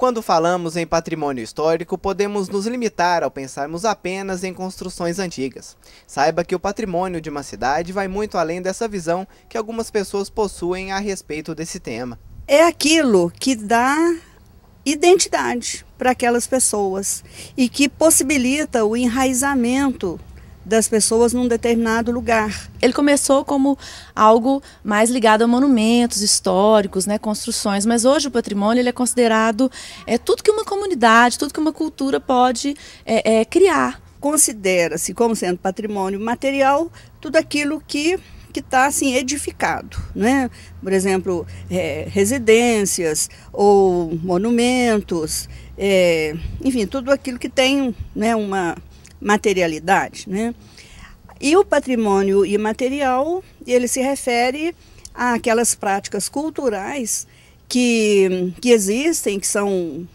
Quando falamos em patrimônio histórico, podemos nos limitar ao pensarmos apenas em construções antigas. Saiba que o patrimônio de uma cidade vai muito além dessa visão que algumas pessoas possuem a respeito desse tema. É aquilo que dá identidade para aquelas pessoas e que possibilita o enraizamento das pessoas num determinado lugar. Ele começou como algo mais ligado a monumentos históricos, né, construções, mas hoje o patrimônio ele é considerado é tudo que uma comunidade, tudo que uma cultura pode é, é, criar. Considera-se como sendo patrimônio material tudo aquilo que que está assim edificado, né? Por exemplo, é, residências ou monumentos, é, enfim, tudo aquilo que tem, né, uma materialidade. Né? E o patrimônio imaterial, ele se refere àquelas práticas culturais que, que existem, que são,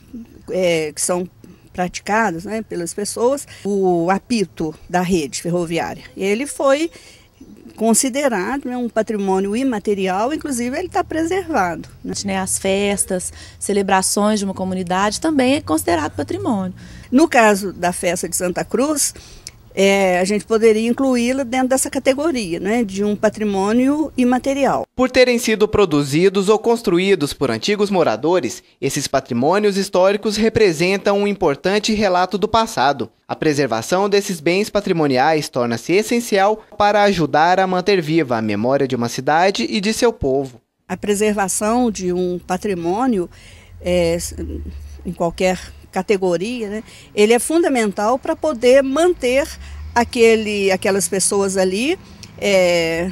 é, que são praticadas, né, pelas pessoas, o apito da rede ferroviária. Ele foi considerado né, um patrimônio imaterial, inclusive ele está preservado. Né? né? As festas, celebrações de uma comunidade também é considerado patrimônio. No caso da festa de Santa Cruz, é, a gente poderia incluí-la dentro dessa categoria, né, de um patrimônio imaterial. Por terem sido produzidos ou construídos por antigos moradores, esses patrimônios históricos representam um importante relato do passado. A preservação desses bens patrimoniais torna-se essencial para ajudar a manter viva a memória de uma cidade e de seu povo. A preservação de um patrimônio é, em qualquer categoria, né, ele é fundamental para poder manter aquele, aquelas pessoas ali é,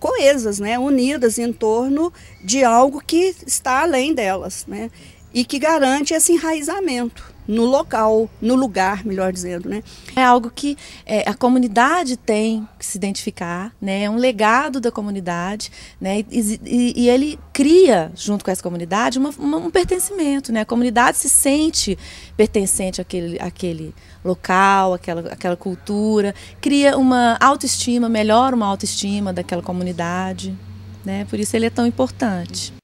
coesas, né, unidas em torno de algo que está além delas né, e que garante esse enraizamento no local, no lugar, melhor dizendo, né? É algo que é, a comunidade tem que se identificar, né? É um legado da comunidade, né? E, e, e ele cria, junto com essa comunidade, uma, uma, um pertencimento, né? A comunidade se sente pertencente àquele, àquele local, àquela, àquela cultura, cria uma autoestima, melhora uma autoestima daquela comunidade, né? Por isso ele é tão importante.